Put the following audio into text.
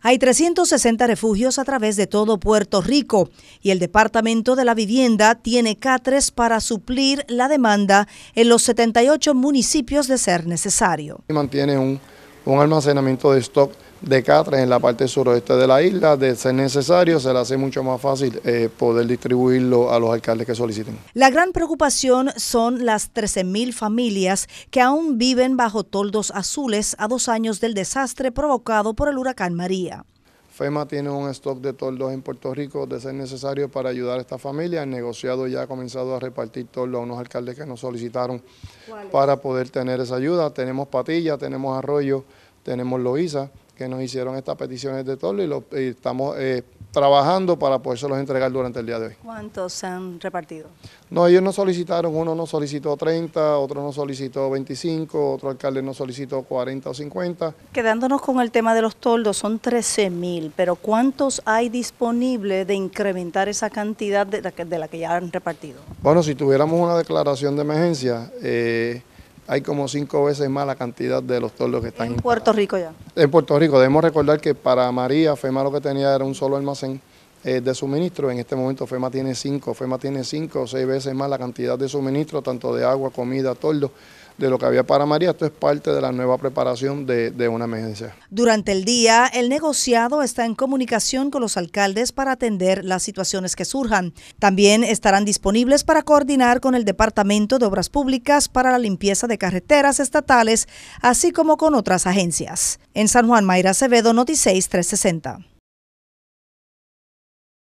Hay 360 refugios a través de todo Puerto Rico y el Departamento de la Vivienda tiene catres para suplir la demanda en los 78 municipios de ser necesario. mantiene un almacenamiento de stock de Catres en la parte suroeste de la isla. De ser necesario, se le hace mucho más fácil eh, poder distribuirlo a los alcaldes que soliciten. La gran preocupación son las 13.000 familias que aún viven bajo toldos azules a dos años del desastre provocado por el huracán María. FEMA tiene un stock de toldos en Puerto Rico de ser necesario para ayudar a esta familia. El negociado ya ha comenzado a repartir toldos a unos alcaldes que nos solicitaron para poder tener esa ayuda. Tenemos Patilla, tenemos Arroyo, tenemos Loíza, que nos hicieron estas peticiones de toldo y, lo, estamos eh, trabajando para podérselos entregar durante el día de hoy. ¿Cuántos se han repartido? No, ellos nos solicitaron, uno nos solicitó 30, otro nos solicitó 25, otro alcalde nos solicitó 40 o 50. Quedándonos con el tema de los toldos, son 13 mil, pero ¿cuántos hay disponible de incrementar esa cantidad de la, que, de la, que, ya han repartido? Bueno, si tuviéramos una declaración de emergencia... Eh, hay como cinco veces más la cantidad de los tordos que están. En Puerto Rico ya. En Puerto Rico, debemos recordar que para María FEMA lo que tenía era un solo almacén eh, de suministro. En este momento FEMA tiene cinco, FEMA tiene cinco o seis veces más la cantidad de suministro, tanto de agua, comida, toldo, de lo que había para María. Esto es parte de la nueva preparación de, una emergencia. Durante el día, el negociado está en comunicación con los alcaldes para atender las situaciones que surjan. También estarán disponibles para coordinar con el Departamento de Obras Públicas para la limpieza de carreteras estatales, así como con otras agencias. En San Juan, Mayra Acevedo, Noticias 360.